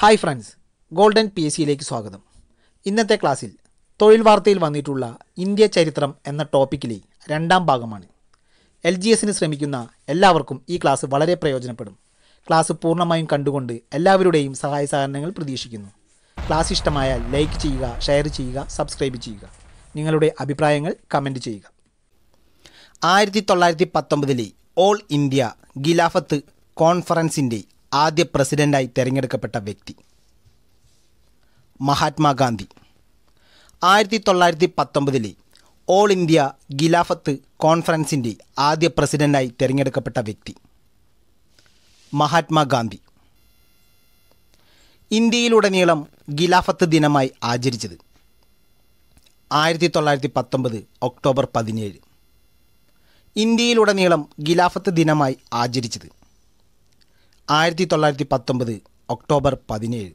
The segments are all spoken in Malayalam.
hi friends Golden P S സിയിലേക്ക് സ്വാഗതം ഇന്നത്തെ ക്ലാസ്സിൽ തൊഴിൽ വാർത്തയിൽ വന്നിട്ടുള്ള ഇന്ത്യ ചരിത്രം എന്ന ടോപ്പിക്കിലെ രണ്ടാം ഭാഗമാണ് എൽ ജി എസിന് ശ്രമിക്കുന്ന എല്ലാവർക്കും ഈ ക്ലാസ് വളരെ പ്രയോജനപ്പെടും ക്ലാസ് പൂർണ്ണമായും കണ്ടുകൊണ്ട് എല്ലാവരുടെയും സഹായ സഹകരണങ്ങൾ പ്രതീക്ഷിക്കുന്നു ക്ലാസ് ഇഷ്ടമായാൽ ലൈക്ക് ചെയ്യുക ഷെയർ ചെയ്യുക സബ്സ്ക്രൈബ് ചെയ്യുക നിങ്ങളുടെ അഭിപ്രായങ്ങൾ കമൻറ്റ് ചെയ്യുക ആയിരത്തി തൊള്ളായിരത്തി പത്തൊമ്പതിലെ ഓൾ ഇന്ത്യ ഖിലാഫത്ത് കോൺഫറൻസിൻ്റെ ആദ്യ പ്രസിഡന്റായി തിരഞ്ഞെടുക്കപ്പെട്ട വ്യക്തി മഹാത്മാഗാന്ധി ആയിരത്തി തൊള്ളായിരത്തി പത്തൊമ്പതിലെ ഓൾ ഇന്ത്യ ഗിലാഫത്ത് കോൺഫറൻസിൻ്റെ ആദ്യ പ്രസിഡൻ്റായി തിരഞ്ഞെടുക്കപ്പെട്ട വ്യക്തി മഹാത്മാഗാന്ധി ഇന്ത്യയിലുടനീളം ഗിലാഫത്ത് ദിനമായി ആചരിച്ചത് ആയിരത്തി തൊള്ളായിരത്തി പത്തൊമ്പത് ഒക്ടോബർ പതിനേഴ് ഇന്ത്യയിലുടനീളം ഗിലാഫത്ത് ദിനമായി ആചരിച്ചത് ആയിരത്തി തൊള്ളായിരത്തി പത്തൊമ്പത് ഒക്ടോബർ പതിനേഴ്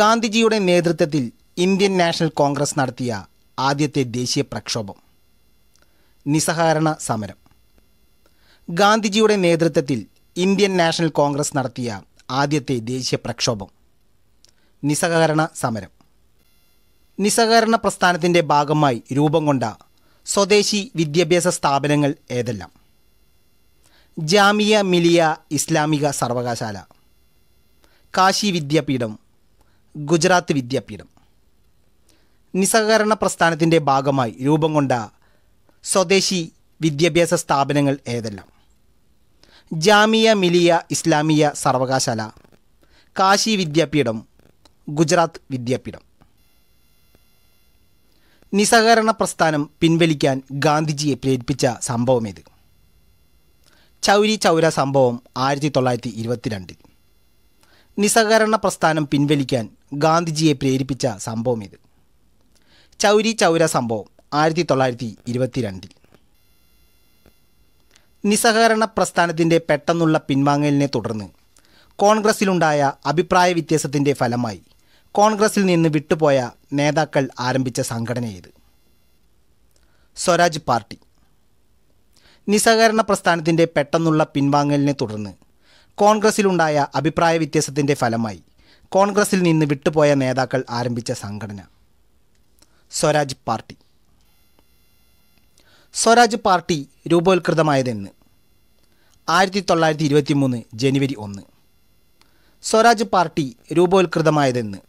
ഗാന്ധിജിയുടെ നേതൃത്വത്തിൽ ഇന്ത്യൻ നാഷണൽ കോൺഗ്രസ് നടത്തിയ ആദ്യത്തെ ദേശീയ പ്രക്ഷോഭം നിസ്സഹകരണ സമരം ഗാന്ധിജിയുടെ നേതൃത്വത്തിൽ ഇന്ത്യൻ നാഷണൽ കോൺഗ്രസ് നടത്തിയ ആദ്യത്തെ ദേശീയ പ്രക്ഷോഭം നിസ്സഹകരണ സമരം നിസ്സഹകരണ പ്രസ്ഥാനത്തിൻ്റെ ഭാഗമായി രൂപം കൊണ്ട സ്വദേശി വിദ്യാഭ്യാസ സ്ഥാപനങ്ങൾ ഏതെല്ലാം ജാമിയ മിലിയ ഇസ്ലാമിക സർവകലാശാല കാശി വിദ്യാപീഠം ഗുജറാത്ത് വിദ്യാപീഠം നിസ്സഹകരണ പ്രസ്ഥാനത്തിൻ്റെ ഭാഗമായി രൂപം കൊണ്ട സ്വദേശി വിദ്യാഭ്യാസ സ്ഥാപനങ്ങൾ ഏതെല്ലാം ജാമിയ മിലിയ ഇസ്ലാമിയ സർവകലാശാല കാശി വിദ്യാപീഠം ഗുജറാത്ത് വിദ്യാപീഠം നിസ്സഹകരണ പ്രസ്ഥാനം പിൻവലിക്കാൻ ഗാന്ധിജിയെ പ്രേരിപ്പിച്ച സംഭവമേത് ചൗരി ചൗര സംഭവം ആയിരത്തി തൊള്ളായിരത്തി ഇരുപത്തിരണ്ടിൽ നിസ്സഹകരണ പ്രസ്ഥാനം പിൻവലിക്കാൻ ഗാന്ധിജിയെ പ്രേരിപ്പിച്ച സംഭവം ഇത് ചൗരി ചൗര സംഭവം ആയിരത്തി തൊള്ളായിരത്തി ഇരുപത്തിരണ്ടിൽ നിസ്സഹകരണ പ്രസ്ഥാനത്തിൻ്റെ പെട്ടെന്നുള്ള പിൻവാങ്ങലിനെ തുടർന്ന് കോൺഗ്രസിലുണ്ടായ അഭിപ്രായ വ്യത്യാസത്തിൻ്റെ ഫലമായി കോൺഗ്രസിൽ നിന്ന് വിട്ടുപോയ നേതാക്കൾ ആരംഭിച്ച സംഘടനയേത് സ്വരാജ് പാർട്ടി നിസ്സഹകരണ പ്രസ്ഥാനത്തിൻ്റെ പെട്ടെന്നുള്ള പിൻവാങ്ങലിനെ തുടർന്ന് കോൺഗ്രസിലുണ്ടായ അഭിപ്രായ വ്യത്യാസത്തിൻ്റെ ഫലമായി കോൺഗ്രസിൽ നിന്ന് വിട്ടുപോയ നേതാക്കൾ ആരംഭിച്ച സംഘടന സ്വരാജ് പാർട്ടി സ്വരാജ് പാർട്ടി രൂപവത്കൃതമായതെന്ന് ആയിരത്തി തൊള്ളായിരത്തി ഇരുപത്തി മൂന്ന് ജനുവരി ഒന്ന് സ്വരാജ് പാർട്ടി രൂപവത്കൃതമായതെന്ന്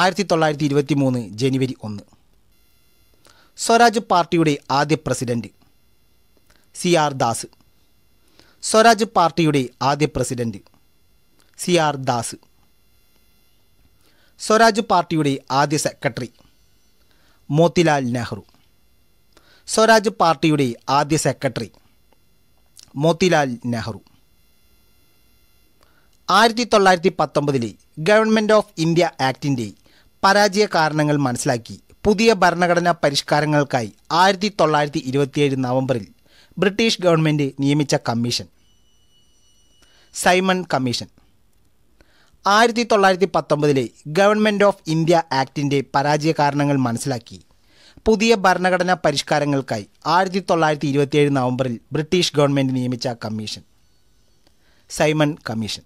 ആയിരത്തി തൊള്ളായിരത്തി ഇരുപത്തി മൂന്ന് ജനുവരി ഒന്ന് സ്വരാജ് പാർട്ടിയുടെ ആദ്യ president C R Das Swaraj പാർട്ടിയുടെ ആദ്യ president C R Das Swaraj പാർട്ടിയുടെ ആദ്യ സെക്രട്ടറി മോത്തിലാൽ നെഹ്റു സ്വരാജ് പാർട്ടിയുടെ ആദ്യ സെക്രട്ടറി മോത്തിലാൽ നെഹ്റു ആയിരത്തി തൊള്ളായിരത്തി പത്തൊമ്പതിലെ ഗവൺമെൻറ് ഓഫ് ഇന്ത്യ ആക്ടിൻ്റെ പരാജയ കാരണങ്ങൾ മനസ്സിലാക്കി പുതിയ ഭരണഘടനാ പരിഷ്കാരങ്ങൾക്കായി ആയിരത്തി തൊള്ളായിരത്തി ഇരുപത്തിയേഴ് നവംബറിൽ ബ്രിട്ടീഷ് ഗവൺമെൻറ് നിയമിച്ച കമ്മീഷൻ സൈമൺ കമ്മീഷൻ ആയിരത്തി തൊള്ളായിരത്തി പത്തൊമ്പതിലെ ഗവൺമെൻറ് ഓഫ് ഇന്ത്യ ആക്ടിൻ്റെ പരാജയ കാരണങ്ങൾ മനസ്സിലാക്കി പുതിയ ഭരണഘടനാ പരിഷ്കാരങ്ങൾക്കായി ആയിരത്തി തൊള്ളായിരത്തി ഇരുപത്തിയേഴ് നവംബറിൽ ബ്രിട്ടീഷ് ഗവൺമെൻറ് നിയമിച്ച Commission Simon Commission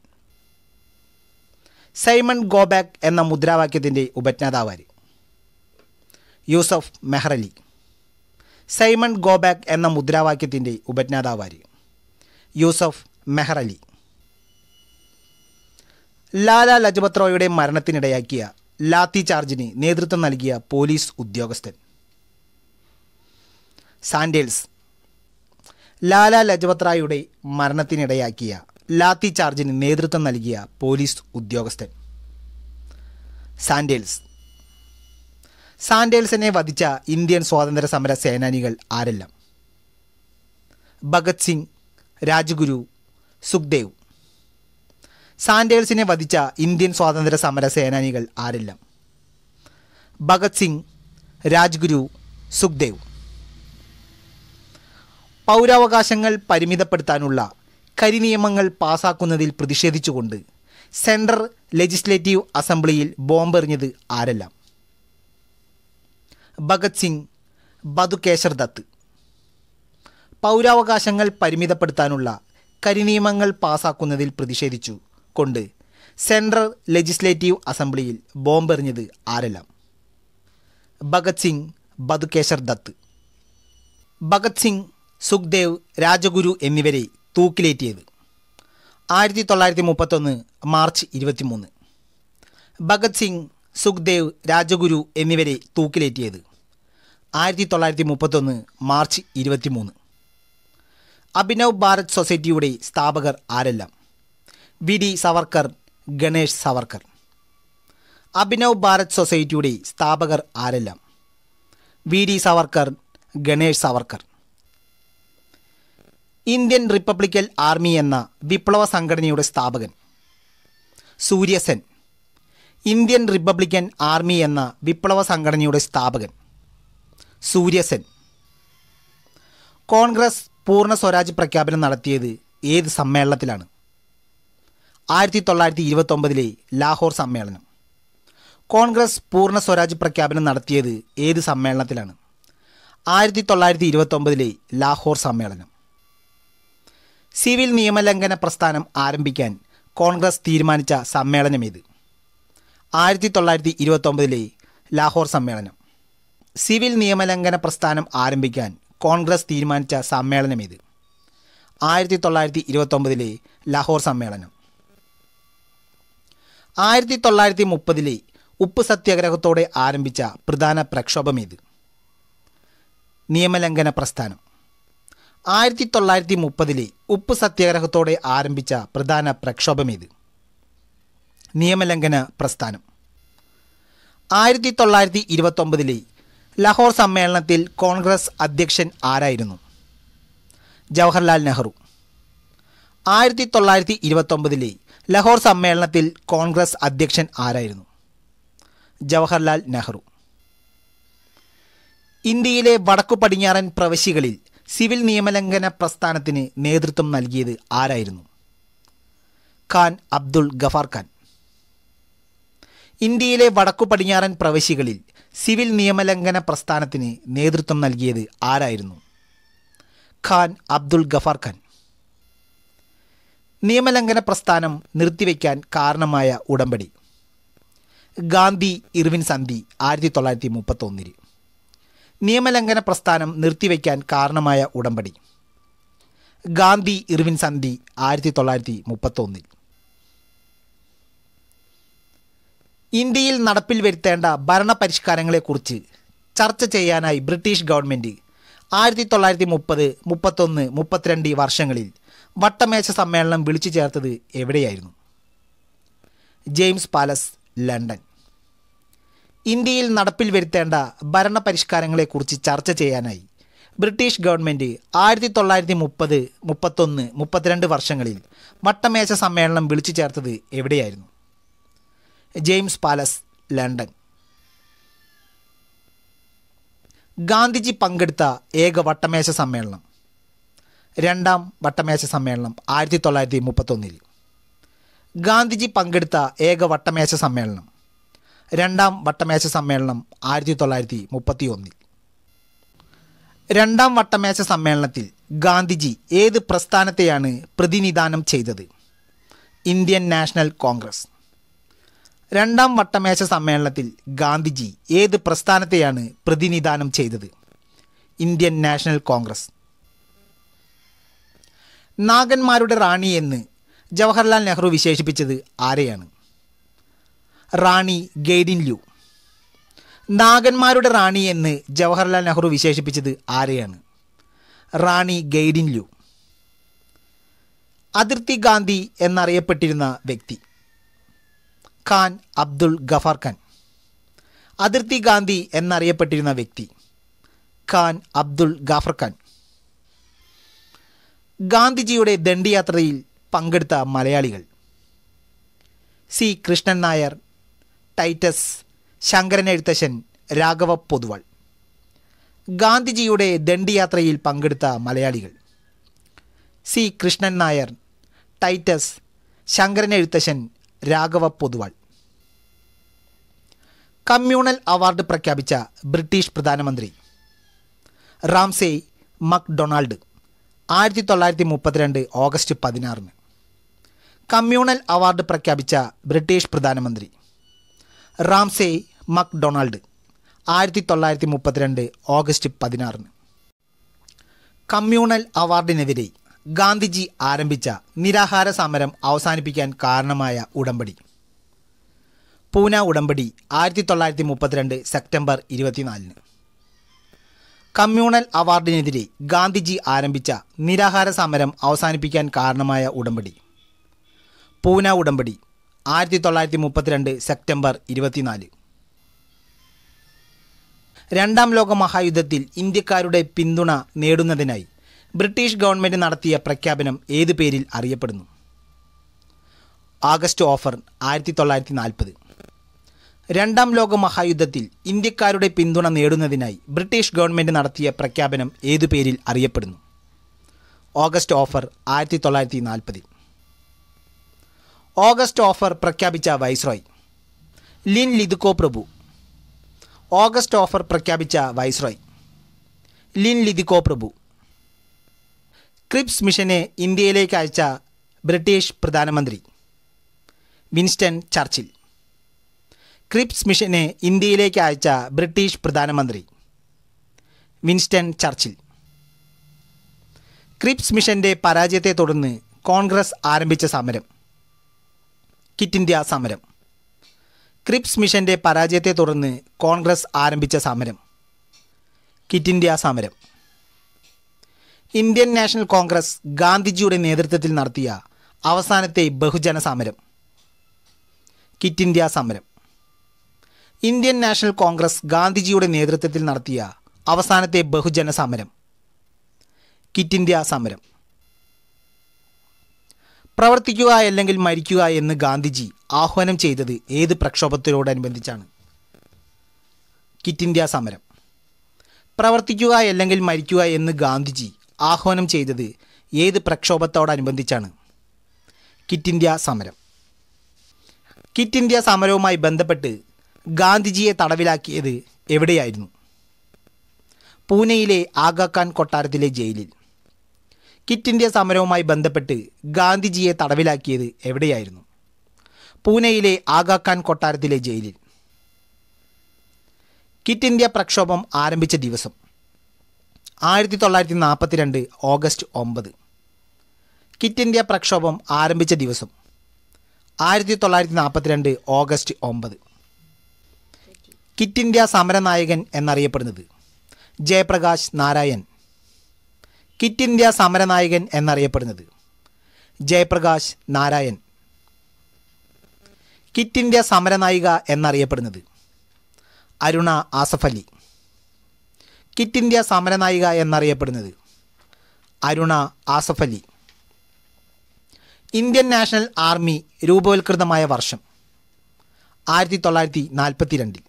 Simon go back എന്ന മുദ്രാവാക്യത്തിൻ്റെ ഉപജ്ഞാതാവാര് യൂസഫ് മെഹ്റലി സൈമൺ ഗോബാക്ക് എന്ന മുദ്രാവാക്യത്തിൻ്റെ ഉപജ്ഞാതാവാരി യൂസഫ് മെഹറലി ലാല ലജപത് റോയുടെ മരണത്തിനിടയാക്കിയ ലാത്തി ചാർജിന് നേതൃത്വം നൽകിയ പോലീസ് ഉദ്യോഗസ്ഥൻ സാൻഡേൽസ് ലാല ലജപത് റായുടെ മരണത്തിനിടയാക്കിയ ലാത്തി ചാർജിന് നേതൃത്വം നൽകിയ പോലീസ് ഉദ്യോഗസ്ഥൻ സാൻഡേൽസ് സാൻഡേൽസിനെ വധിച്ച ഇന്ത്യൻ സ്വാതന്ത്ര്യ സമര സേനാനികൾ ആരെല്ലാം ഭഗത് സിംഗ് രാജ്ഗുരു സുഖ്ദേവ് സാൻഡേഴ്സിനെ വധിച്ച ഇന്ത്യൻ സ്വാതന്ത്ര്യ സമര സേനാനികൾ ആരെല്ലാം ഭഗത് സിംഗ് രാജ്ഗുരു സുഖ്ദേവ് പൗരാവകാശങ്ങൾ പരിമിതപ്പെടുത്താനുള്ള കരിനിയമങ്ങൾ പാസാക്കുന്നതിൽ പ്രതിഷേധിച്ചുകൊണ്ട് സെൻട്രൽ ലെജിസ്ലേറ്റീവ് അസംബ്ലിയിൽ ബോംബെറിഞ്ഞത് ആരെല്ലാം ഭഗത് സിംഗ് ബദുകേശർ ദത്ത് പൗരാവകാശങ്ങൾ പരിമിതപ്പെടുത്താനുള്ള കരിനിയമങ്ങൾ പാസാക്കുന്നതിൽ പ്രതിഷേധിച്ചു കൊണ്ട് സെൻട്രൽ ലെജിസ്ലേറ്റീവ് അസംബ്ലിയിൽ ബോംബെറിഞ്ഞത് ആരെല്ലാം ഭഗത് സിംഗ് ബദുകേശർ ദത്ത് ഭഗത് സിംഗ് സുഖ്ദേവ് രാജഗുരു എന്നിവരെ തൂക്കിലേറ്റിയത് ആയിരത്തി തൊള്ളായിരത്തി മുപ്പത്തൊന്ന് മാർച്ച് ഇരുപത്തിമൂന്ന് ഭഗത് സിംഗ് സുഖ്ദേവ് രാജഗുരു എന്നിവരെ തൂക്കിലേറ്റിയത് ആയിരത്തി തൊള്ളായിരത്തി മുപ്പത്തൊന്ന് മാർച്ച് ഇരുപത്തിമൂന്ന് അഭിനവ് ഭാരത് സൊസൈറ്റിയുടെ സ്ഥാപകർ ആരെല്ലാം വി ഡി സവർക്കർ ഗണേഷ് സവർക്കർ അഭിനവ് ഭാരത് സൊസൈറ്റിയുടെ സ്ഥാപകർ ആരെല്ലാം V D Savarkar Ganesh Savarkar Indian Republican Army എന്ന വിപ്ലവ സംഘടനയുടെ സ്ഥാപകൻ സൂര്യസെൻ ഇന്ത്യൻ റിപ്പബ്ലിക്കൻ ആർമി എന്ന വിപ്ലവ സംഘടനയുടെ സ്ഥാപകൻ സൂര്യസെൻ കോൺഗ്രസ് പൂർണ്ണ സ്വരാജ് പ്രഖ്യാപനം നടത്തിയത് ഏത് സമ്മേളനത്തിലാണ് ആയിരത്തി തൊള്ളായിരത്തി ഇരുപത്തൊമ്പതിലെ ലാഹോർ സമ്മേളനം കോൺഗ്രസ് പൂർണ്ണ സ്വരാജ് പ്രഖ്യാപനം നടത്തിയത് ഏത് സമ്മേളനത്തിലാണ് ആയിരത്തി തൊള്ളായിരത്തി ഇരുപത്തൊമ്പതിലെ ലാഹോർ സമ്മേളനം സിവിൽ നിയമലംഘന പ്രസ്ഥാനം ആരംഭിക്കാൻ കോൺഗ്രസ് തീരുമാനിച്ച സമ്മേളനം ഇത് ആയിരത്തി തൊള്ളായിരത്തി ഇരുപത്തി ഒമ്പതിലെ ലാഹോർ സമ്മേളനം സിവിൽ നിയമലംഘന പ്രസ്ഥാനം ആരംഭിക്കാൻ കോൺഗ്രസ് തീരുമാനിച്ച സമ്മേളനം ഇത് ആയിരത്തി തൊള്ളായിരത്തി ഇരുപത്തി ഒമ്പതിലെ ലാഹോർ സമ്മേളനം ആയിരത്തി തൊള്ളായിരത്തി മുപ്പതിലെ ഉപ്പ് സത്യാഗ്രഹത്തോടെ ആരംഭിച്ച പ്രധാന പ്രക്ഷോഭം ഇത് നിയമലംഘന പ്രസ്ഥാനം ആയിരത്തി തൊള്ളായിരത്തി മുപ്പതിലെ ഉപ്പ് സത്യാഗ്രഹത്തോടെ ആരംഭിച്ച പ്രധാന പ്രക്ഷോഭം ഇത് നിയമലംഘന പ്രസ്ഥാനം ആയിരത്തി തൊള്ളായിരത്തി ഇരുപത്തൊമ്പതിലെ ലഹോർ സമ്മേളനത്തിൽ കോൺഗ്രസ് അധ്യക്ഷൻ ആരായിരുന്നു ജവഹർലാൽ നെഹ്റു ആയിരത്തി തൊള്ളായിരത്തി ഇരുപത്തൊമ്പതിലെ ലഹോർ സമ്മേളനത്തിൽ കോൺഗ്രസ് അധ്യക്ഷൻ ആരായിരുന്നു ജവഹർലാൽ നെഹ്റു ഇന്ത്യയിലെ വടക്കു പടിഞ്ഞാറൻ പ്രവശികളിൽ സിവിൽ നിയമലംഘന പ്രസ്ഥാനത്തിന് നേതൃത്വം നൽകിയത് ആരായിരുന്നു ഖാൻ അബ്ദുൾ ഗഫാർ ഖാൻ ഇന്ത്യയിലെ വടക്കു പടിഞ്ഞാറൻ പ്രവശ്യകളിൽ സിവിൽ നിയമലംഘന പ്രസ്ഥാനത്തിന് നേതൃത്വം നൽകിയത് ആരായിരുന്നു ഖാൻ അബ്ദുൾ ഗഫാർ ഖാൻ നിയമലംഘന പ്രസ്ഥാനം നിർത്തിവെക്കാൻ കാരണമായ ഉടമ്പടി ഗാന്ധി ഇർവിൻ സന്ധി ആയിരത്തി തൊള്ളായിരത്തി മുപ്പത്തൊന്നിൽ നിയമലംഘന പ്രസ്ഥാനം നിർത്തിവെക്കാൻ കാരണമായ ഉടമ്പടി ഗാന്ധി ഇർവിൻ സന്ധി ആയിരത്തി തൊള്ളായിരത്തി മുപ്പത്തൊന്നിൽ ഇന്ത്യയിൽ നടപ്പിൽ വരുത്തേണ്ട ഭരണ പരിഷ്കാരങ്ങളെക്കുറിച്ച് ചർച്ച ചെയ്യാനായി ബ്രിട്ടീഷ് ഗവൺമെൻറ് ആയിരത്തി തൊള്ളായിരത്തി മുപ്പത് മുപ്പത്തൊന്ന് മുപ്പത്തിരണ്ട് വർഷങ്ങളിൽ വട്ടമേശ സമ്മേളനം വിളിച്ചു ചേർത്തത് എവിടെയായിരുന്നു ജെയിംസ് പാലസ് ലണ്ടൻ ഇന്ത്യയിൽ നടപ്പിൽ വരുത്തേണ്ട ഭരണ പരിഷ്കാരങ്ങളെക്കുറിച്ച് ചർച്ച ചെയ്യാനായി ബ്രിട്ടീഷ് ഗവൺമെൻറ് ആയിരത്തി തൊള്ളായിരത്തി മുപ്പത് മുപ്പത്തൊന്ന് മുപ്പത്തിരണ്ട് വർഷങ്ങളിൽ വട്ടമേശ സമ്മേളനം വിളിച്ചു ചേർത്തത് എവിടെയായിരുന്നു ജെയിംസ് പാലസ് ലണ്ടൻ ഗാന്ധിജി പങ്കെടുത്ത ഏക വട്ടമേശ സമ്മേളനം രണ്ടാം വട്ടമേശ സമ്മേളനം ആയിരത്തി തൊള്ളായിരത്തി മുപ്പത്തൊന്നിൽ ഗാന്ധിജി പങ്കെടുത്ത ഏക വട്ടമേശ സമ്മേളനം രണ്ടാം വട്ടമേശ സമ്മേളനം ആയിരത്തി തൊള്ളായിരത്തി മുപ്പത്തി ഒന്നിൽ രണ്ടാം വട്ടമേശ സമ്മേളനത്തിൽ ഗാന്ധിജി ഏത് പ്രസ്ഥാനത്തെയാണ് പ്രതിനിധാനം ചെയ്തത് ഇന്ത്യൻ നാഷണൽ കോൺഗ്രസ് രണ്ടാം വട്ടമേശ സമ്മേളനത്തിൽ ഗാന്ധിജി ഏത് പ്രസ്ഥാനത്തെയാണ് പ്രതിനിധാനം ചെയ്തത് ഇന്ത്യൻ നാഷണൽ കോൺഗ്രസ് നാഗന്മാരുടെ റാണി എന്ന് ജവഹർലാൽ നെഹ്റു വിശേഷിപ്പിച്ചത് ആരെയാണ് റാണി ഗെയ്ഡിൻ ലു നാഗന്മാരുടെ റാണി എന്ന് ജവഹർലാൽ നെഹ്റു വിശേഷിപ്പിച്ചത് ആരെയാണ് റാണി ഗെയ്ഡിൻ ലു അതിർത്തി ഗാന്ധി എന്നറിയപ്പെട്ടിരുന്ന വ്യക്തി ഖാൻ അബ്ദുൾ ഗഫാർ ഖാൻ അതിർത്തി ഗാന്ധി എന്നറിയപ്പെട്ടിരുന്ന വ്യക്തി ഖാൻ അബ്ദുൾ ഗാഫർ ഖാൻ ഗാന്ധിജിയുടെ ദണ്ഡിയാത്രയിൽ പങ്കെടുത്ത മലയാളികൾ സി കൃഷ്ണൻ നായർ ടൈറ്റസ് ശങ്കരൻ എഴുത്തശ്ശൻ രാഘവ പൊതുവാൾ ഗാന്ധിജിയുടെ ദണ്ഡിയാത്രയിൽ പങ്കെടുത്ത മലയാളികൾ C Krishnan Nair Titus Sankaran Ezhuthassan Raghava Poduval Communal Award പ്രഖ്യാപിച്ച ബ്രിട്ടീഷ് പ്രധാനമന്ത്രി റാംസേ മക്ഡൊണാൾഡ് ആയിരത്തി തൊള്ളായിരത്തി മുപ്പത്തിരണ്ട് ഓഗസ്റ്റ് പതിനാറിന് കമ്മ്യൂണൽ അവാർഡ് പ്രഖ്യാപിച്ച ബ്രിട്ടീഷ് പ്രധാനമന്ത്രി റാംസേ മക്ഡൊണാൾഡ് ആയിരത്തി തൊള്ളായിരത്തി മുപ്പത്തിരണ്ട് ഓഗസ്റ്റ് പതിനാറിന് കമ്മ്യൂണൽ അവാർഡിനെതിരെ ഗാന്ധിജി ആരംഭിച്ച നിരാഹാര സമരം അവസാനിപ്പിക്കാൻ കാരണമായ ഉടമ്പടി പൂന ഉടമ്പടി ആയിരത്തി തൊള്ളായിരത്തി മുപ്പത്തിരണ്ട് സെപ്റ്റംബർ ഇരുപത്തിനാലിന് കമ്മ്യൂണൽ അവാർഡിനെതിരെ ഗാന്ധിജി ആരംഭിച്ച നിരാഹാര സമരം അവസാനിപ്പിക്കാൻ കാരണമായ ഉടമ്പടി പൂന ഉടമ്പടി ആയിരത്തി തൊള്ളായിരത്തി മുപ്പത്തിരണ്ട് സെപ്റ്റംബർ ഇരുപത്തിനാല് രണ്ടാം ലോക മഹായുദ്ധത്തിൽ ഇന്ത്യക്കാരുടെ പിന്തുണ നേടുന്നതിനായി ബ്രിട്ടീഷ് ഗവൺമെൻറ് നടത്തിയ പ്രഖ്യാപനം ഏത് പേരിൽ അറിയപ്പെടുന്നു ആഗസ്റ്റ് ഓഫർ ആയിരത്തി തൊള്ളായിരത്തി നാൽപ്പത് രണ്ടാം ലോക മഹായുദ്ധത്തിൽ ഇന്ത്യക്കാരുടെ പിന്തുണ നേടുന്നതിനായി ബ്രിട്ടീഷ് ഗവൺമെൻറ് നടത്തിയ പ്രഖ്യാപനം ഏതു പേരിൽ അറിയപ്പെടുന്നു ഓഗസ്റ്റ് ഓഫർ ആയിരത്തി തൊള്ളായിരത്തി നാൽപ്പതിൽ ഓഗസ്റ്റ് ഓഫർ പ്രഖ്യാപിച്ച വൈസ്രോയ് ലിൻ ലിതുക്കോ പ്രഭു ഓഗസ്റ്റ് ഓഫർ പ്രഖ്യാപിച്ച വൈസ്രോയ് ലിൻ ലിതുക്കോ പ്രഭു ക്രിപ്സ് മിഷനെ ഇന്ത്യയിലേക്ക് അയച്ച ബ്രിട്ടീഷ് പ്രധാനമന്ത്രി വിൻസ്റ്റൺ ചർച്ചിൽ ക്രിപ്സ് മിഷനെ ഇന്ത്യയിലേക്ക് അയച്ച ബ്രിട്ടീഷ് പ്രധാനമന്ത്രി വിൻസ്റ്റൺ ചർച്ചിൽ ക്രിപ്സ് മിഷൻ്റെ പരാജയത്തെ തുടർന്ന് കോൺഗ്രസ് ആരംഭിച്ച സമരം കിറ്റ് ഇന്ത്യ സമരം ക്രിപ്സ് മിഷൻ്റെ പരാജയത്തെ തുടർന്ന് കോൺഗ്രസ് ആരംഭിച്ച സമരം കിറ്റ് ഇന്ത്യ സമരം ഇന്ത്യൻ നാഷണൽ കോൺഗ്രസ് ഗാന്ധിജിയുടെ നേതൃത്വത്തിൽ നടത്തിയ അവസാനത്തെ ബഹുജന സമരം കിറ്റ് ഇന്ത്യ സമരം ഇന്ത്യൻ നാഷണൽ കോൺഗ്രസ് ഗാന്ധിജിയുടെ നേതൃത്വത്തിൽ നടത്തിയ അവസാനത്തെ ബഹുജന സമരം കിറ്റ് ഇന്ത്യ സമരം പ്രവർത്തിക്കുക അല്ലെങ്കിൽ മരിക്കുക എന്ന് ഗാന്ധിജി ആഹ്വാനം ചെയ്തത് ഏത് പ്രക്ഷോഭത്തിനോടനുബന്ധിച്ചാണ് കിറ്റ് ഇന്ത്യ സമരം പ്രവർത്തിക്കുക അല്ലെങ്കിൽ മരിക്കുക എന്ന് ഗാന്ധിജി ആഹ്വാനം ചെയ്തത് ഏത് പ്രക്ഷോഭത്തോടനുബന്ധിച്ചാണ് കിറ്റ് ഇന്ത്യ സമരം കിറ്റ് ഇന്ത്യ സമരവുമായി ബന്ധപ്പെട്ട് ഗാന്ധിജിയെ തടവിലാക്കിയത് എവിടെയായിരുന്നു പൂനെയിലെ ആഗാഖാൻ കൊട്ടാരത്തിലെ ജയിലിൽ കിറ്റ് ഇന്ത്യ സമരവുമായി ബന്ധപ്പെട്ട് ഗാന്ധിജിയെ തടവിലാക്കിയത് എവിടെയായിരുന്നു പൂനെയിലെ ആഗാഖാൻ കൊട്ടാരത്തിലെ ജയിലിൽ കിറ്റ് ഇന്ത്യ പ്രക്ഷോഭം ആരംഭിച്ച ദിവസം ആയിരത്തി തൊള്ളായിരത്തി നാൽപ്പത്തിരണ്ട് ഓഗസ്റ്റ് ഒമ്പത് കിറ്റ് ഇന്ത്യ പ്രക്ഷോഭം ആരംഭിച്ച ദിവസം ആയിരത്തി തൊള്ളായിരത്തി നാൽപ്പത്തിരണ്ട് ഓഗസ്റ്റ് ഒമ്പത് കിറ്റ് ഇന്ത്യ സമരനായകൻ എന്നറിയപ്പെടുന്നത് ജയപ്രകാശ് നാരായൺ കിറ്റ് ഇന്ത്യ സമരനായകൻ എന്നറിയപ്പെടുന്നത് ജയപ്രകാശ് നാരായൺ കിറ്റ് ഇന്ത്യ സമരനായിക എന്നറിയപ്പെടുന്നത് അരുണ ആസഫലി കിറ്റ് ഇന്ത്യ സമരനായിക എന്നറിയപ്പെടുന്നത് Aruna Asaf Ali Indian National Army രൂപവൽകൃതമായ വർഷം ആയിരത്തി തൊള്ളായിരത്തി നാൽപ്പത്തി രണ്ടിൽ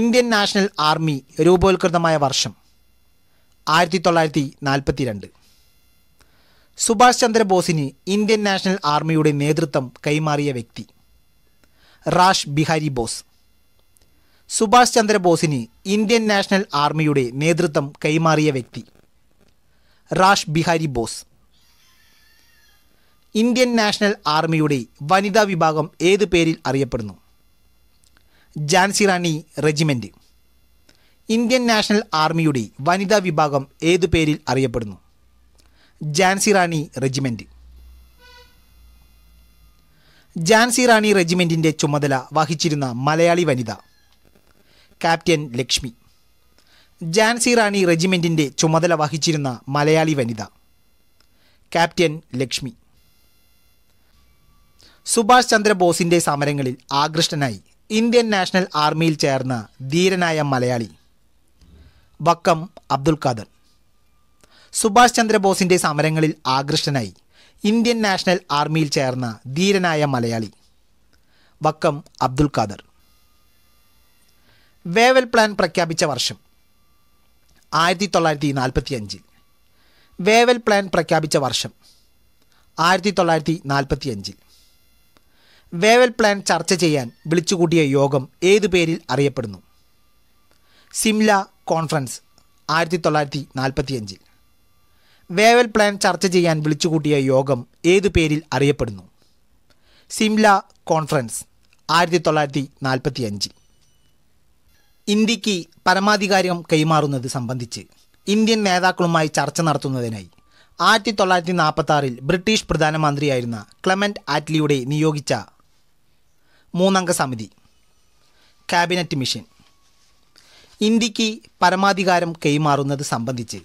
ഇന്ത്യൻ നാഷണൽ ആർമി രൂപവൽകൃതമായ വർഷം ആയിരത്തി തൊള്ളായിരത്തി നാൽപ്പത്തി രണ്ട് സുഭാഷ് ചന്ദ്രബോസിന് ഇന്ത്യൻ നാഷണൽ ആർമിയുടെ നേതൃത്വം കൈമാറിയ വ്യക്തി റാഷ് ബിഹാരി ബോസ് സുഭാഷ് ചന്ദ്രബോസിന് ഇന്ത്യൻ നാഷണൽ ആർമിയുടെ നേതൃത്വം കൈമാറിയ വ്യക്തി റാഷ് ബിഹാരി ബോസ് ഇന്ത്യൻ നാഷണൽ ആർമിയുടെ വനിതാ വിഭാഗം ഏത് പേരിൽ അറിയപ്പെടുന്നു Jhansi Rani Regiment Indian National ആർമിയുടെ വനിതാ വിഭാഗം ഏത് പേരിൽ അറിയപ്പെടുന്നു ജാൻസി റാണി റെജിമെൻറ്റ് ജാൻസി റാണി റെജിമെൻറ്റിൻ്റെ ചുമതല വഹിച്ചിരുന്ന മലയാളി വനിത ക്യാപ്റ്റൻ ലക്ഷ്മി ജാൻസി റാണി റെജിമെൻറ്റിൻ്റെ ചുമതല വഹിച്ചിരുന്ന മലയാളി വനിത ക്യാപ്റ്റൻ ലക്ഷ്മി സുഭാഷ് ചന്ദ്രബോസിൻ്റെ സമരങ്ങളിൽ ആകൃഷ്ടനായി ഇന്ത്യൻ നാഷണൽ ആർമിയിൽ ചേർന്ന ധീരനായ മലയാളി വക്കം അബ്ദുൽ ഖാദർ സുഭാഷ് ചന്ദ്രബോസിൻ്റെ സമരങ്ങളിൽ ആകൃഷ്ടനായി ഇന്ത്യൻ നാഷണൽ ആർമിയിൽ ചേർന്ന ധീരനായ മലയാളി വക്കം അബ്ദുൽ ഖാദർ വേവൽ പ്ലാൻ പ്രഖ്യാപിച്ച വർഷം ആയിരത്തി തൊള്ളായിരത്തി നാൽപ്പത്തി അഞ്ചിൽ വേവൽ പ്ലാൻ പ്രഖ്യാപിച്ച വർഷം ആയിരത്തി തൊള്ളായിരത്തി നാൽപ്പത്തി അഞ്ചിൽ വേവൽ പ്ലാൻ ചർച്ച ചെയ്യാൻ വിളിച്ചുകൂട്ടിയ യോഗം ഏതു പേരിൽ അറിയപ്പെടുന്നു സിംല കോൺഫറൻസ് ആയിരത്തി തൊള്ളായിരത്തി നാൽപ്പത്തി അഞ്ചിൽ വേവൽ പ്ലാൻ ചർച്ച ചെയ്യാൻ വിളിച്ചുകൂട്ടിയ യോഗം ഏതു പേരിൽ അറിയപ്പെടുന്നു സിംല കോൺഫറൻസ് ആയിരത്തി തൊള്ളായിരത്തി നാൽപ്പത്തി അഞ്ചിൽ ഇന്ത്യക്ക് പരമാധികാരം കൈമാറുന്നത് സംബന്ധിച്ച് ഇന്ത്യൻ നേതാക്കളുമായി ചർച്ച നടത്തുന്നതിനായി ആയിരത്തി തൊള്ളായിരത്തി നാൽപ്പത്തി ആറിൽ ബ്രിട്ടീഷ് പ്രധാനമന്ത്രിയായിരുന്ന ക്ലെമൻറ്റ് ആറ്റ്ലിയുടെ നിയോഗിച്ച മൂന്നംഗ സമിതി ക്യാബിനറ്റ് മിഷൻ ഇന്ത്യക്ക് പരമാധികാരം കൈമാറുന്നത് സംബന്ധിച്ച്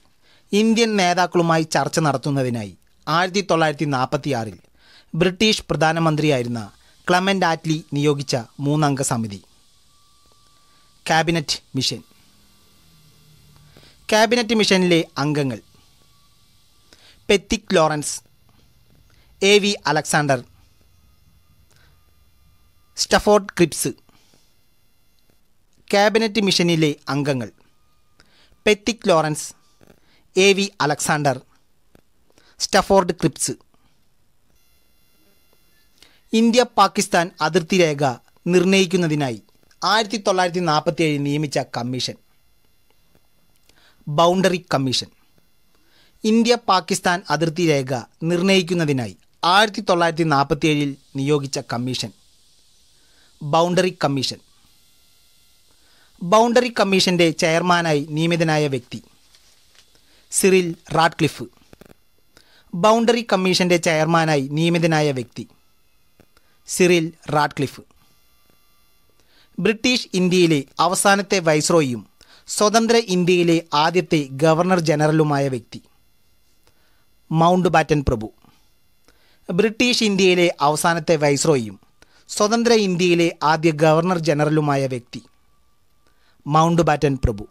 ഇന്ത്യൻ നേതാക്കളുമായി ചർച്ച നടത്തുന്നതിനായി ആയിരത്തി തൊള്ളായിരത്തി നാൽപ്പത്തി ആറിൽ ബ്രിട്ടീഷ് പ്രധാനമന്ത്രിയായിരുന്ന ക്ലമൻ്റ് ആറ്റ്ലി നിയോഗിച്ച മൂന്നംഗ സമിതി ക്യാബിനറ്റ് മിഷൻ ക്യാബിനറ്റ് മിഷനിലെ അംഗങ്ങൾ Pethick Lawrence A V Alexander Stafford Cripps Cabinet മിഷനിലെ അംഗങ്ങൾ Pethick Lawrence A V Alexander Stafford Cripps India Pakistan അതിർത്തി രേഖ നിർണ്ണയിക്കുന്നതിനായി ആയിരത്തി തൊള്ളായിരത്തി നാൽപ്പത്തി ഏഴ് നിയമിച്ച Commission Boundary Commission India Pakistan അതിർത്തി രേഖ നിർണ്ണയിക്കുന്നതിനായി ആയിരത്തി തൊള്ളായിരത്തി നാൽപ്പത്തി ഏഴിൽ നിയോഗിച്ച കമ്മീഷൻ ബൗണ്ടറി കമ്മീഷൻ ബൗണ്ടറി കമ്മീഷൻ്റെ ചെയർമാനായി നിയമിതനായ വ്യക്തി സിറിൽ റാഡ്ക്ലിഫ് ബൗണ്ടറി കമ്മീഷൻ്റെ ചെയർമാനായി നിയമിതനായ വ്യക്തി സിറിൽ റാഡ്ക്ലിഫ് ബ്രിട്ടീഷ് ഇന്ത്യയിലെ അവസാനത്തെ വൈസ്രോയും സ്വതന്ത്ര ഇന്ത്യയിലെ ആദ്യത്തെ ഗവർണർ ജനറലുമായ വ്യക്തി മൗണ്ട് ബാറ്റൻ പ്രഭു ബ്രിട്ടീഷ് ഇന്ത്യയിലെ അവസാനത്തെ വൈസ്രോയും സ്വതന്ത്ര ഇന്ത്യയിലെ ആദ്യ ഗവർണർ ജനറലുമായ വ്യക്തി മൗണ്ട് ബാറ്റൻ പ്രഭു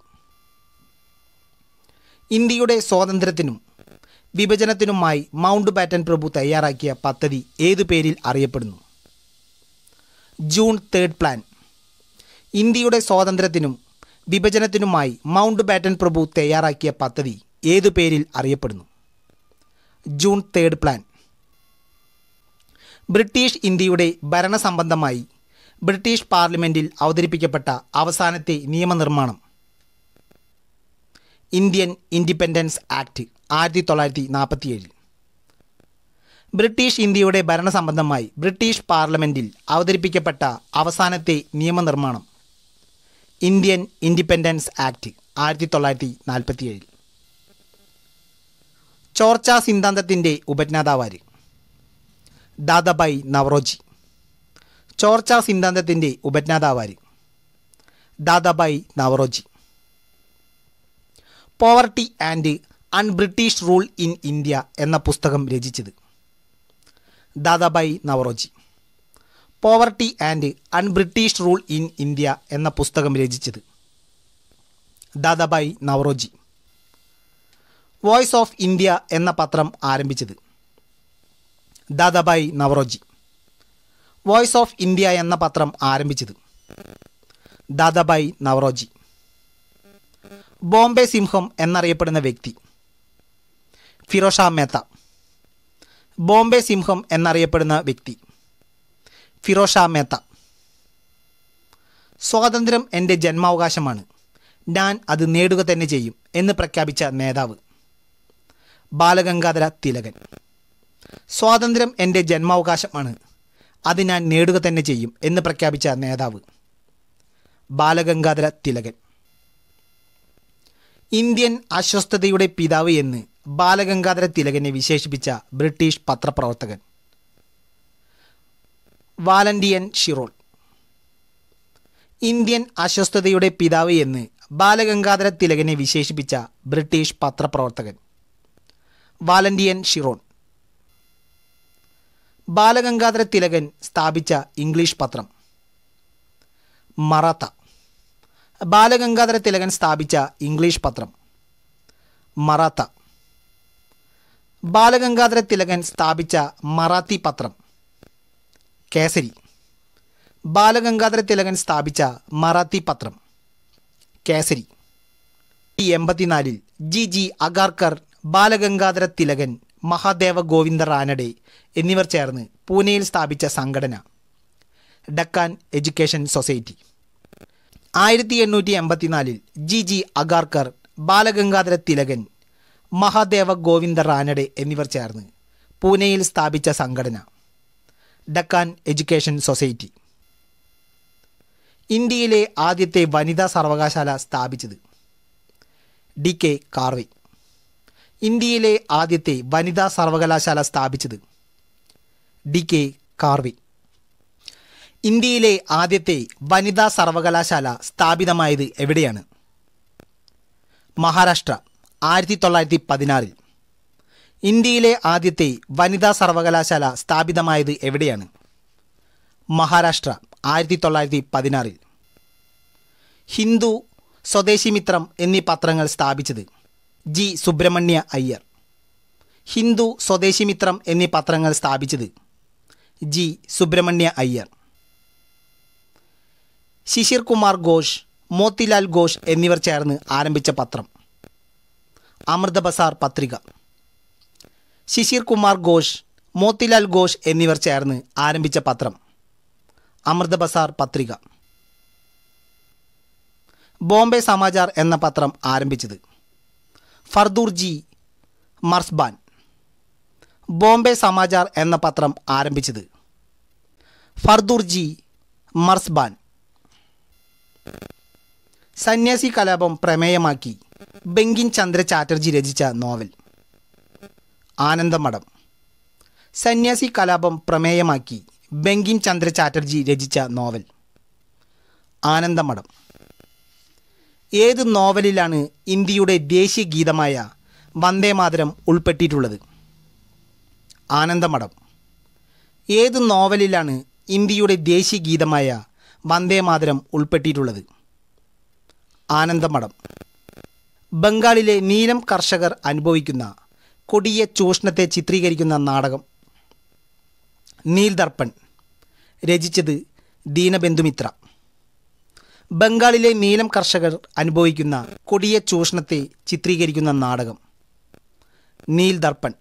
ഇന്ത്യയുടെ സ്വാതന്ത്ര്യത്തിനും വിഭജനത്തിനുമായി മൗണ്ട് ബാറ്റൻ പ്രഭു തയ്യാറാക്കിയ പദ്ധതി ഏതു പേരിൽ അറിയപ്പെടുന്നു ജൂൺ തേർഡ് പ്ലാൻ ഇന്ത്യയുടെ സ്വാതന്ത്ര്യത്തിനും വിഭജനത്തിനുമായി മൗണ്ട് ബാറ്റൻ പ്രഭു തയ്യാറാക്കിയ പദ്ധതി ഏതു പേരിൽ അറിയപ്പെടുന്നു ജൂൺ തേർഡ് പ്ലാൻ ബ്രിട്ടീഷ് ഇന്ത്യയുടെ ഭരണസംബന്ധമായി ബ്രിട്ടീഷ് പാർലമെൻറ്റിൽ അവതരിപ്പിക്കപ്പെട്ട അവസാനത്തെ നിയമനിർമ്മാണം ഇന്ത്യൻ ഇൻഡിപെൻഡൻസ് ആക്ട് ആയിരത്തി തൊള്ളായിരത്തി നാൽപ്പത്തിയേഴിൽ ബ്രിട്ടീഷ് ഇന്ത്യയുടെ ഭരണസംബന്ധമായി ബ്രിട്ടീഷ് പാർലമെൻറ്റിൽ അവതരിപ്പിക്കപ്പെട്ട അവസാനത്തെ നിയമനിർമ്മാണം ഇന്ത്യൻ ഇൻഡിപെൻഡൻസ് ആക്ട് ആയിരത്തി തൊള്ളായിരത്തി നാൽപ്പത്തി ഏഴിൽ ചോർച്ച സിദ്ധാന്തത്തിൻ്റെ ഉപജ്ഞാതാവാര് ദാദാബായി നവറോജി ചോർച്ച സിദ്ധാന്തത്തിൻ്റെ ഉപജ്ഞാതാവാര് Dadabhai Naoroji Poverty and un-British Rule in India എന്ന പുസ്തകം രചിച്ചത് Dadabhai Naoroji Poverty and un-British Rule in India എന്ന പുസ്തകം രചിച്ചത് Dadabhai Naoroji Voice of India എന്ന പത്രം ആരംഭിച്ചത് Dadabhai Naoroji Voice of India എന്ന പത്രം ആരംഭിച്ചത് ദാദാബായി നവറോജി ബോംബെ സിംഹം എന്നറിയപ്പെടുന്ന വ്യക്തി ഫിറോഷ മേത്ത ബോംബെ സിംഹം എന്നറിയപ്പെടുന്ന വ്യക്തി ഫിറോഷ മേത്ത സ്വാതന്ത്ര്യം എൻ്റെ ജന്മാവകാശമാണ് ഞാൻ അത് നേടുക തന്നെ ചെയ്യും എന്ന് പ്രഖ്യാപിച്ച നേതാവ് ബാലഗംഗാധര തിലകൻ സ്വാതന്ത്ര്യം എൻ്റെ ജന്മാവകാശമാണ് അത് ഞാൻ നേടുക തന്നെ ചെയ്യും എന്ന് പ്രഖ്യാപിച്ച നേതാവ് ബാലഗംഗാധര തിലകൻ ഇന്ത്യൻ അസ്വസ്ഥതയുടെ പിതാവ് എന്ന് ബാലഗംഗാധര തിലകനെ വിശേഷിപ്പിച്ച ബ്രിട്ടീഷ് പത്രപ്രവർത്തകൻ വാലന്റിയൻ ഷിറോൾ ഇന്ത്യൻ അസ്വസ്ഥതയുടെ പിതാവ് എന്ന് ബാലഗംഗാധര തിലകനെ വിശേഷിപ്പിച്ച ബ്രിട്ടീഷ് പത്രപ്രവർത്തകൻ വാലന്റിയൻ ഷിറോൺ ബാലഗംഗാധര തിലകൻ സ്ഥാപിച്ച ഇംഗ്ലീഷ് പത്രം മറാത്ത ബാലഗംഗാധര തിലകൻ സ്ഥാപിച്ച ഇംഗ്ലീഷ് പത്രം മറാത്ത ബാലഗംഗാധര തിലകൻ സ്ഥാപിച്ച മറാത്തി പത്രം കേസരി ബാലഗംഗാധര തിലകൻ സ്ഥാപിച്ച മറാത്തി പത്രം കേസരി എൺപത്തിനാലിൽ ജി ജി അഗാർക്കർ ബാലഗംഗാധര തിലകൻ മഹാദേവ ഗോവിന്ദ റാനഡെ എന്നിവർ ചേർന്ന് പൂനെയിൽ സ്ഥാപിച്ച സംഘടന ഡക്കാൻ എഡ്യൂക്കേഷൻ സൊസൈറ്റി ആയിരത്തി എണ്ണൂറ്റി എൺപത്തിനാലിൽ ജി ജി അഗാർക്കർ ബാലഗംഗാധര തിലകൻ മഹാദേവ ഗോവിന്ദ റാനഡെ എന്നിവർ ചേർന്ന് പൂനെയിൽ സ്ഥാപിച്ച സംഘടന ഡക്കാൻ എഡ്യൂക്കേഷൻ സൊസൈറ്റി ഇന്ത്യയിലെ ആദ്യത്തെ വനിതാ സർവകലാശാല സ്ഥാപിച്ചത് ഡി കെ കാർവി ഇന്ത്യയിലെ ആദ്യത്തെ വനിതാ സർവകലാശാല സ്ഥാപിച്ചത് ഡി കെ കാർവി ഇന്ത്യയിലെ ആദ്യത്തെ വനിതാ സർവകലാശാല സ്ഥാപിതമായത് എവിടെയാണ് മഹാരാഷ്ട്ര ആയിരത്തി തൊള്ളായിരത്തി പതിനാറിൽ ഇന്ത്യയിലെ ആദ്യത്തെ വനിതാ സർവകലാശാല സ്ഥാപിതമായത് എവിടെയാണ് മഹാരാഷ്ട്ര ആയിരത്തി തൊള്ളായിരത്തി പതിനാറിൽ ഹിന്ദു സ്വദേശി മിത്രം എന്നീ പത്രങ്ങൾ സ്ഥാപിച്ചത് ജി സുബ്രഹ്മണ്യ അയ്യർ ഹിന്ദു സ്വദേശി മിത്രം എന്നീ പത്രങ്ങൾ സ്ഥാപിച്ചത് ജി സുബ്രഹ്മണ്യ അയ്യർ ശിശിർ കുമാർ ഘോഷ് മോത്തിലാൽ ഘോഷ് എന്നിവർ ചേർന്ന് ആരംഭിച്ച പത്രം അമൃതബസാർ പത്രിക ശിശിർ കുമാർ ഘോഷ് മോത്തിലാൽ ഘോഷ് എന്നിവർ ചേർന്ന് ആരംഭിച്ച പത്രം അമൃത ബസാർ പത്രിക ബോംബെ സമാചാർ എന്ന പത്രം ആരംഭിച്ചത് ഫർദൂർ ജി മർസ്ബാൻ ബോംബെ സമാചാർ എന്ന പത്രം ആരംഭിച്ചത് ഫർദൂർ ജി മർസ്ബാൻ സന്യാസി കലാപം പ്രമേയമാക്കി ബെങ്കിൻ ചന്ദ്ര ചാറ്റർജി രചിച്ച നോവൽ ആനന്ദമഠം സന്യാസി കലാപം പ്രമേയമാക്കി ബങ്കിം ചന്ദ്ര ചാറ്റർജി രചിച്ച നോവൽ ആനന്ദമഠം ഏത് നോവലിലാണ് ഇന്ത്യയുടെ ദേശീയ ഗീതമായ വന്ദേ ഉൾപ്പെട്ടിട്ടുള്ളത് ആനന്ദമഠം ഏത് നോവലിലാണ് ഇന്ത്യയുടെ ദേശീയ ഗീതമായ വന്ദേ ഉൾപ്പെട്ടിട്ടുള്ളത് ആനന്ദമഠം ബംഗാളിലെ നീലം കർഷകർ അനുഭവിക്കുന്ന കൊടിയ ചൂഷണത്തെ ചിത്രീകരിക്കുന്ന നാടകം നീൽദർപ്പൺ രചിച്ചത് ദീനബന്ധുമിത്ര ബംഗാളിലെ നീലം കർഷകർ അനുഭവിക്കുന്ന കൊടിയ ചൂഷണത്തെ ചിത്രീകരിക്കുന്ന നാടകം നീൽദർപ്പൺ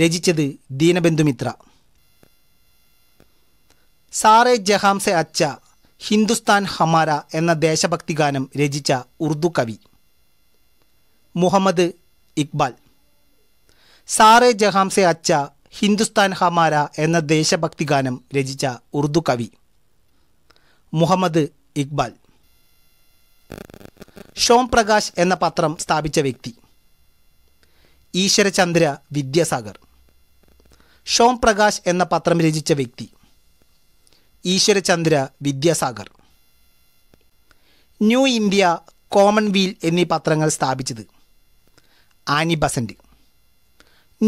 രചിച്ചത് ദീനബന്ധുമിത്ര സാറെ ജഹാംസെ അച്ച ഹിന്ദുസ്ഥാൻ ഹമാര എന്ന ദേശഭക്തി ഗാനം രചിച്ച ഉറുദു കവി മുഹമ്മദ് ഇക്ബാൽ സാറേ ജഹാംസെ അച്ച ഹിന്ദുസ്ഥാൻ ഹമാര എന്ന ദേശഭക്തി ഗാനം രചിച്ച ഉറുദു കവി മുഹമ്മദ് ഇക്ബാൽ ഷോം പ്രകാശ് എന്ന പത്രം സ്ഥാപിച്ച വ്യക്തി ഈശ്വരചന്ദ്ര വിദ്യാസാഗർ ഷോം പ്രകാശ് എന്ന പത്രം രചിച്ച വ്യക്തി Ishwarchandra Vidyasagar New India Commonweal എന്നീ പത്രങ്ങൾ സ്ഥാപിച്ചത് Annie Besant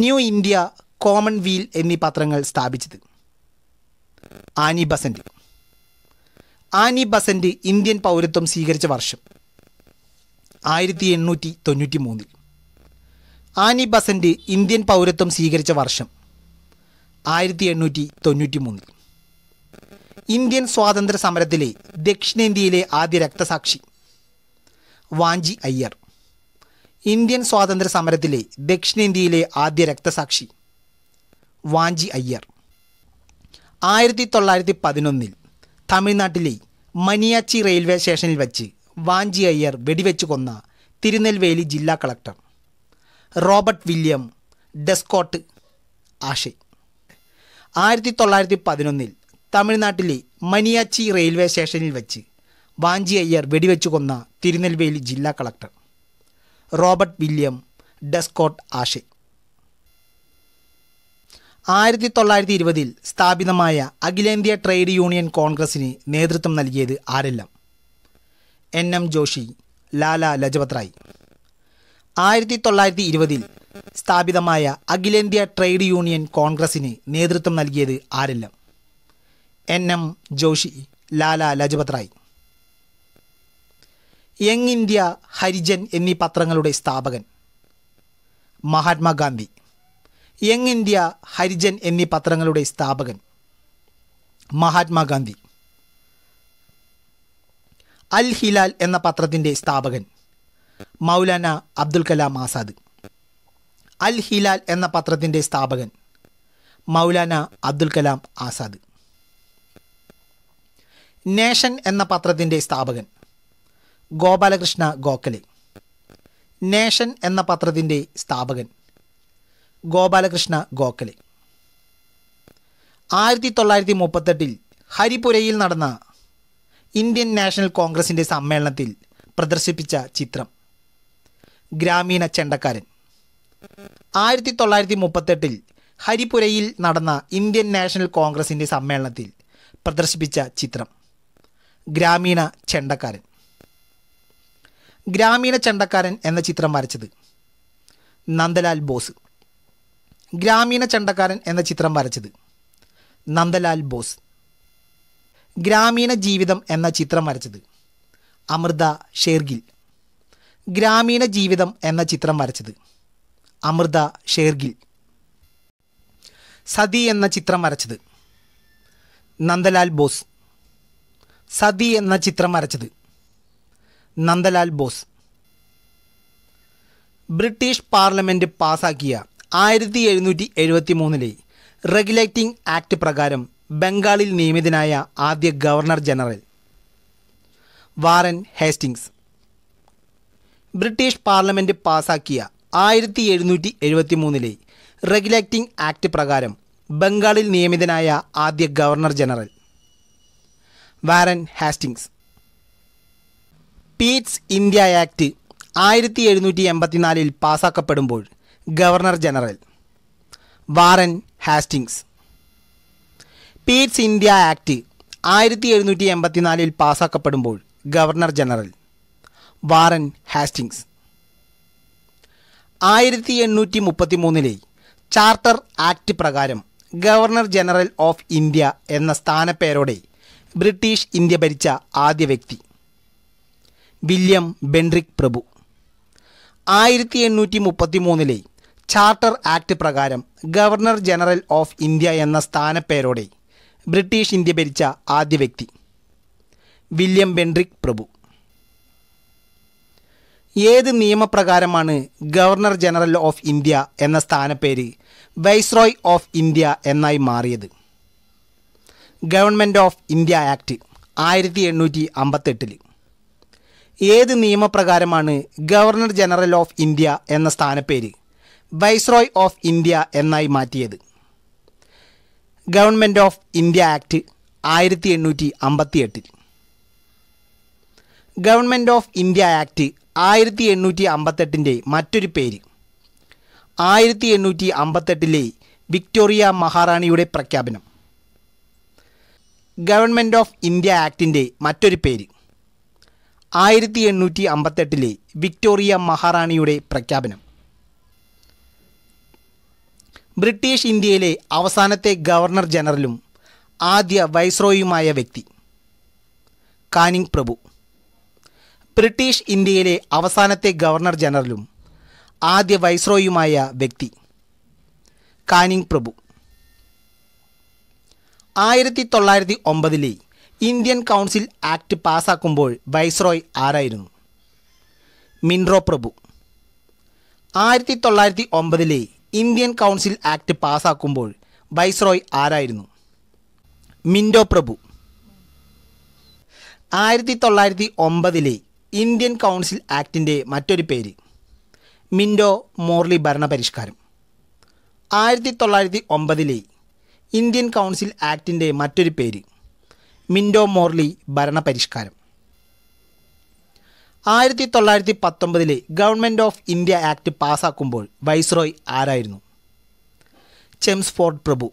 New India Commonweal എന്നീ പത്രങ്ങൾ സ്ഥാപിച്ചത് Annie Besant Annie Besant Indian പൗരത്വം സ്വീകരിച്ച വർഷം ആയിരത്തി എണ്ണൂറ്റി തൊണ്ണൂറ്റി മൂന്നിൽ ആനി ബസന്റ് ഇന്ത്യൻ പൗരത്വം സ്വീകരിച്ച വർഷം ആയിരത്തി എണ്ണൂറ്റി തൊണ്ണൂറ്റി മൂന്നിൽ ഇന്ത്യൻ സ്വാതന്ത്ര്യ സമരത്തിലെ ദക്ഷിണേന്ത്യയിലെ ആദ്യ രക്തസാക്ഷി വാഞ്ചി അയ്യർ ഇന്ത്യൻ സ്വാതന്ത്ര്യ സമരത്തിലെ ദക്ഷിണേന്ത്യയിലെ ആദ്യ രക്തസാക്ഷി വാഞ്ചി അയ്യർ ആയിരത്തി തൊള്ളായിരത്തി പതിനൊന്നിൽ തമിഴ്നാട്ടിലെ മനിയാച്ചി റെയിൽവേ സ്റ്റേഷനിൽ വച്ച് വാഞ്ചി അയ്യർ വെടിവെച്ചു കൊന്ന തിരുനെൽവേലി ജില്ലാ collector Robert William d'Escourt Ashe ആയിരത്തി തൊള്ളായിരത്തി പതിനൊന്നിൽ തമിഴ്നാട്ടിലെ മനിയാച്ചി റെയിൽവേ സ്റ്റേഷനിൽ വച്ച് വാഞ്ചി അയ്യർ വെടിവെച്ചു കൊന്ന തിരുനെൽവേലി ജില്ലാ collector Robert William d'Escourt Ashe ആയിരത്തി തൊള്ളായിരത്തി ഇരുപതിൽ സ്ഥാപിതമായ അഖിലേന്ത്യാ ട്രേഡ് യൂണിയൻ കോൺഗ്രസിന് നേതൃത്വം നൽകിയത് ആരെല്ലാം എൻ എം ജോഷി ലാല ലജപത് റായ് ആയിരത്തി തൊള്ളായിരത്തി ഇരുപതിൽ സ്ഥാപിതമായ അഖിലേന്ത്യാ ട്രേഡ് യൂണിയൻ കോൺഗ്രസിന് നേതൃത്വം നൽകിയത് ആരെല്ലാം N M Joshi Lala Lajpat Rai Young India Harijan എന്നീ പത്രങ്ങളുടെ സ്ഥാപകൻ മഹാത്മാഗാന്ധി യങ് ഇന്ത്യ ഹരിജൻ എന്നീ പത്രങ്ങളുടെ സ്ഥാപകൻ മഹാത്മാഗാന്ധി അൽ ഹിലാൽ എന്ന പത്രത്തിൻ്റെ സ്ഥാപകൻ മൗലാന അബ്ദുൽ കലാം ആസാദ് അൽ ഹിലാൽ എന്ന പത്രത്തിൻ്റെ സ്ഥാപകൻ മൗലാന അബ്ദുൽ കലാം ആസാദ് നേഷൻ എന്ന പത്രത്തിൻ്റെ സ്ഥാപകൻ ഗോപാലകൃഷ്ണ ഗോഖലെ നേഷൻ എന്ന പത്രത്തിൻ്റെ സ്ഥാപകൻ ഗോപാലകൃഷ്ണ ഗോഖലെ ആയിരത്തി തൊള്ളായിരത്തി മുപ്പത്തെട്ടിൽ ഹരിപുരയിൽ നടന്ന ഇന്ത്യൻ നാഷണൽ കോൺഗ്രസിൻ്റെ സമ്മേളനത്തിൽ പ്രദർശിപ്പിച്ച ചിത്രം ഗ്രാമീണ ചെണ്ടക്കാരൻ ആയിരത്തി തൊള്ളായിരത്തി മുപ്പത്തെട്ടിൽ ഹരിപുരയിൽ നടന്ന ഇന്ത്യൻ നാഷണൽ കോൺഗ്രസിൻ്റെ സമ്മേളനത്തിൽ പ്രദർശിപ്പിച്ച ചിത്രം ഗ്രാമീണ ചെണ്ടക്കാരൻ ഗ്രാമീണ ചണ്ടക്കാരൻ എന്ന ചിത്രം വരച്ചത് നന്ദലാൽ ബോസ് ഗ്രാമീണ ചണ്ടക്കാരൻ എന്ന ചിത്രം വരച്ചത് നന്ദലാൽ ബോസ് ഗ്രാമീണ ജീവിതം എന്ന ചിത്രം വരച്ചത് അമൃത ഷേർഗിൽ ഗ്രാമീണ ജീവിതം എന്ന ചിത്രം വരച്ചത് അമൃത ഷേർഗിൽ സതി എന്ന ചിത്രം വരച്ചത് നന്ദലാൽ ബോസ് സതി എന്ന ചിത്രം വരച്ചത് നന്ദലാൽ ബോസ് ബ്രിട്ടീഷ് പാർലമെൻറ്റ് പാസാക്കിയ ആയിരത്തി എഴുന്നൂറ്റി എഴുപത്തി മൂന്നിലെ റെഗുലേറ്റിംഗ് ആക്ട് പ്രകാരം ബംഗാളിൽ നിയമിതനായ ആദ്യ governor general Warren Hastings British parliament പാസാക്കിയ ആയിരത്തി എഴുന്നൂറ്റി എഴുപത്തി മൂന്നിലെ റെഗുലേറ്റിംഗ് ആക്ട് പ്രകാരം ബംഗാളിൽ നിയമിതനായ ആദ്യ governor general Warren Hastings Pitt's India act ആയിരത്തി എഴുന്നൂറ്റി എൺപത്തിനാലിൽ പാസാക്കപ്പെടുമ്പോൾ governor general Warren Hastings Pitt's India act ആയിരത്തി എഴുന്നൂറ്റി എൺപത്തിനാലിൽ പാസാക്കപ്പെടുമ്പോൾ ഗവർണർ ജനറൽ വാറൻ ഹാസ്റ്റിങ്സ് ആയിരത്തി എണ്ണൂറ്റി മുപ്പത്തി മൂന്നിലെ ചാർട്ടർ ആക്ട് പ്രകാരം ഗവർണർ ജനറൽ ഓഫ് ഇന്ത്യ എന്ന സ്ഥാനപ്പേരോടെ ബ്രിട്ടീഷ് ഇന്ത്യ ഭരിച്ച ആദ്യ വ്യക്തി വില്യം ബെൻറിക് പ്രഭു ആയിരത്തി എണ്ണൂറ്റി മുപ്പത്തി മൂന്നിലെ ചാർട്ടർ ആക്ട് പ്രകാരം ഗവർണർ ജനറൽ ഓഫ് ഇന്ത്യ എന്ന സ്ഥാനപ്പേരോടെ ബ്രിട്ടീഷ് ഇന്ത്യ ഭരിച്ച ആദ്യ വ്യക്തി വില്യം ബെൻറിക് പ്രഭു ഏത് നിയമപ്രകാരമാണ് ഗവർണർ ജനറൽ ഓഫ് ഇന്ത്യ എന്ന സ്ഥാനപ്പേര് വൈസ്രോയ് ഓഫ് ഇന്ത്യ എന്നായി മാറിയത് ഗവൺമെൻറ് ഓഫ് ഇന്ത്യ ആക്ട് ആയിരത്തി എണ്ണൂറ്റി അമ്പത്തെട്ടിൽ ഏത് നിയമപ്രകാരമാണ് ഗവർണർ ജനറൽ ഓഫ് ഇന്ത്യ എന്ന സ്ഥാനപ്പേര് വൈസ്രോയ് ഓഫ് ഇന്ത്യ എന്നായി മാറ്റിയത് ഗവൺമെൻറ് ഓഫ് ഇന്ത്യ ആക്ട് ആയിരത്തി എണ്ണൂറ്റി അമ്പത്തി എട്ടിൽ ഗവൺമെൻറ് ഓഫ് ഇന്ത്യ ആക്ട് ആയിരത്തി എണ്ണൂറ്റി അമ്പത്തെട്ടിൻ്റെ മറ്റൊരു പേര് ആയിരത്തി എണ്ണൂറ്റി അമ്പത്തെട്ടിലെ വിക്ടോറിയ മഹാറാണിയുടെ പ്രഖ്യാപനം ഗവൺമെൻറ് ഓഫ് ഇന്ത്യ ആക്ടിൻ്റെ മറ്റൊരു പേര് ആയിരത്തി എണ്ണൂറ്റി അമ്പത്തെട്ടിലെ വിക്ടോറിയ മഹാറാണിയുടെ പ്രഖ്യാപനം ബ്രിട്ടീഷ് ഇന്ത്യയിലെ അവസാനത്തെ ഗവർണർ ജനറലും ആദ്യ വൈസ്രോയുമായ വ്യക്തി കാനിങ് പ്രഭു ബ്രിട്ടീഷ് ഇന്ത്യയിലെ അവസാനത്തെ ഗവർണർ ജനറലും ആദ്യ വൈസ്രോയുമായ വ്യക്തി കാനിങ് പ്രഭു ആയിരത്തി തൊള്ളായിരത്തി ഒമ്പതിലെ ഇന്ത്യൻ കൗൺസിൽ ആക്ട് പാസാക്കുമ്പോൾ വൈസ്രോയ് ആരായിരുന്നു മിൻറോ പ്രഭു ആയിരത്തി തൊള്ളായിരത്തി ഒമ്പതിലെ ഇന്ത്യൻ കൗൺസിൽ ആക്ട് പാസാക്കുമ്പോൾ വൈസ്രോയ് ആരായിരുന്നു മിൻഡോ പ്രഭു ആയിരത്തി തൊള്ളായിരത്തി ഒമ്പതിലെ ഇന്ത്യൻ കൗൺസിൽ ആക്ടിൻ്റെ മറ്റൊരു പേര് മിൻഡോ മോർലി ഭരണപരിഷ്കാരം ആയിരത്തി തൊള്ളായിരത്തി ഒമ്പതിലെ ഇന്ത്യൻ കൗൺസിൽ ആക്ടിൻ്റെ മറ്റൊരു പേര് മിൻഡോ മോർലി ഭരണപരിഷ്കാരം ആയിരത്തി തൊള്ളായിരത്തി പത്തൊമ്പതിലെ ഗവൺമെൻറ് ഓഫ് ഇന്ത്യ ആക്ട് പാസ്സാക്കുമ്പോൾ വൈസ്രോയ് ആരായിരുന്നു ചെംസ്ഫോർഡ് പ്രഭു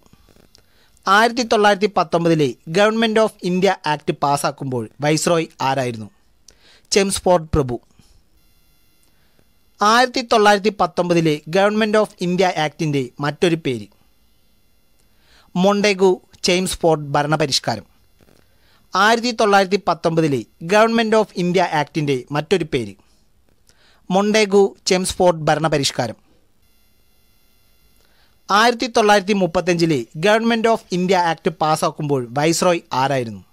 ആയിരത്തി തൊള്ളായിരത്തി പത്തൊമ്പതിലെ ഗവൺമെൻറ് ഓഫ് ഇന്ത്യ ആക്ട് പാസ്സാക്കുമ്പോൾ വൈസ്രോയ് ആരായിരുന്നു ചെംസ്ഫോർഡ് പ്രഭു ആയിരത്തി തൊള്ളായിരത്തി പത്തൊമ്പതിലെ ഗവൺമെൻറ് ഓഫ് ഇന്ത്യ ആക്ടിൻ്റെ മറ്റൊരു പേര് മൊണ്ടെഗു ചെയിംസ് ഫോർഡ് ഭരണപരിഷ്കാരം ആയിരത്തി തൊള്ളായിരത്തി പത്തൊമ്പതിലെ ഗവൺമെൻറ് ഓഫ് ഇന്ത്യ ആക്ടിൻ്റെ മറ്റൊരു പേര് മൊണ്ടേഗു ചെംസ്ഫോർഡ് ഭരണപരിഷ്കാരം ആയിരത്തി തൊള്ളായിരത്തി മുപ്പത്തഞ്ചിലെ ഗവൺമെൻറ് ഓഫ് ഇന്ത്യ ആക്ട് പാസ്സാക്കുമ്പോൾ വൈസ്രോയ് ആരായിരുന്നു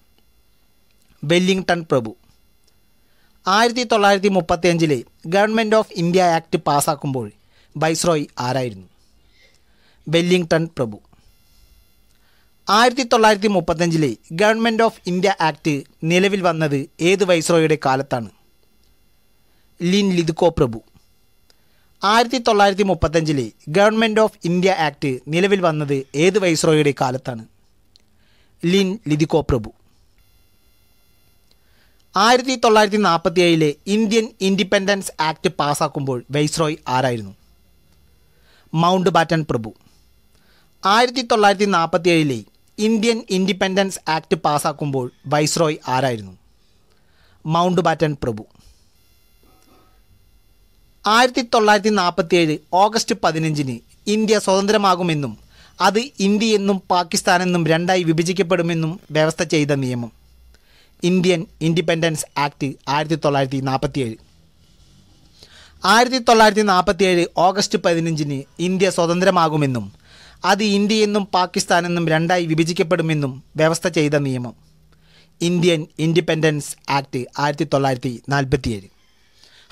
വെല്ലിംഗ്ടൺ പ്രഭു ആയിരത്തി തൊള്ളായിരത്തി മുപ്പത്തിയഞ്ചിലെ ഗവൺമെൻറ് ഓഫ് ഇന്ത്യ ആക്ട് പാസ്സാക്കുമ്പോൾ വൈസ്രോയ് ആരായിരുന്നു വെല്ലിംഗ്ടൺ പ്രഭു ആയിരത്തി തൊള്ളായിരത്തി മുപ്പത്തഞ്ചിലെ ഗവൺമെൻറ് ഓഫ് ഇന്ത്യ ആക്ട് നിലവിൽ വന്നത് ഏത് വൈസ്രോയുടെ കാലത്താണ് ലിൻ ലിദുക്കോ പ്രഭു ആയിരത്തി തൊള്ളായിരത്തി മുപ്പത്തഞ്ചിലെ ഗവൺമെൻറ് ഓഫ് ഇന്ത്യ ആക്ട് നിലവിൽ വന്നത് ഏത് വൈസ്രോയുടെ കാലത്താണ് ലിൻ ലിദുക്കോ പ്രഭു ആയിരത്തി തൊള്ളായിരത്തി നാൽപ്പത്തി ഏഴിലെ ഇന്ത്യൻ ഇൻഡിപെൻഡൻസ് ആക്ട് പാസ്സാക്കുമ്പോൾ വൈസ്രോയ് ആരായിരുന്നു മൗണ്ട് ബാറ്റൻ പ്രഭു ആയിരത്തി തൊള്ളായിരത്തി നാൽപ്പത്തി ഏഴിലെ ഇന്ത്യൻ ഇൻഡിപെൻഡൻസ് ആക്ട് പാസ്സാക്കുമ്പോൾ വൈസ്രോയ് ആരായിരുന്നു മൗണ്ട് ബാറ്റൻ പ്രഭു ആയിരത്തി തൊള്ളായിരത്തി നാൽപ്പത്തി ഏഴ് ഓഗസ്റ്റ് പതിനഞ്ചിന് ഇന്ത്യ സ്വതന്ത്രമാകുമെന്നും അത് ഇന്ത്യയെന്നും പാകിസ്ഥാനെന്നും രണ്ടായി വിഭജിക്കപ്പെടുമെന്നും വ്യവസ്ഥ ചെയ്ത നിയമം ഇന്ത്യൻ ഇൻഡിപെൻഡൻസ് ആക്ട് ആയിരത്തി തൊള്ളായിരത്തി നാൽപ്പത്തി ഏഴ് ആയിരത്തി തൊള്ളായിരത്തി നാൽപ്പത്തി ഏഴ് ഓഗസ്റ്റ് പതിനഞ്ചിന് ഇന്ത്യ സ്വതന്ത്രമാകുമെന്നും അത് ഇന്ത്യയെന്നും പാകിസ്ഥാനെന്നും രണ്ടായി വിഭജിക്കപ്പെടുമെന്നും വ്യവസ്ഥ ചെയ്ത നിയമം ഇന്ത്യൻ ഇൻഡിപെൻഡൻസ് ആക്ട് ആയിരത്തി തൊള്ളായിരത്തി നാൽപ്പത്തിയേഴ്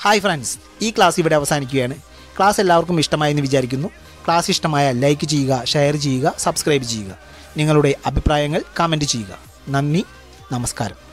ഹായ് ഫ്രണ്ട്സ് ഈ ക്ലാസ് ഇവിടെ അവസാനിക്കുകയാണ് ക്ലാസ് എല്ലാവർക്കും ഇഷ്ടമായെന്ന് വിചാരിക്കുന്നു ക്ലാസ് ഇഷ്ടമായ ലൈക്ക് ചെയ്യുക ഷെയർ ചെയ്യുക സബ്സ്ക്രൈബ് ചെയ്യുക നിങ്ങളുടെ അഭിപ്രായങ്ങൾ കമൻറ്റ് ചെയ്യുക നന്ദി നമസ്കാരം